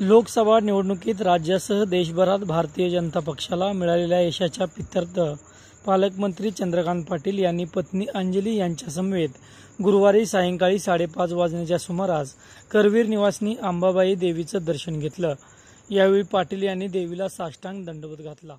लोकसभा निवडणुकीत राज्यासह देशभरात भारतीय जनता पक्षाला मिळालेल्या यशाच्या पित्यर्थ पालकमंत्री चंद्रकांत पाटील यांनी पत्नी अंजली यांच्यासमवेत गुरुवारी सायंकाळी साडेपाच वाजण्याच्या सुमारास करवीर निवासनी अंबाबाई देवीचं दर्शन घेतलं यावेळी पाटील यांनी देवीला साष्टांग दंडवत घातला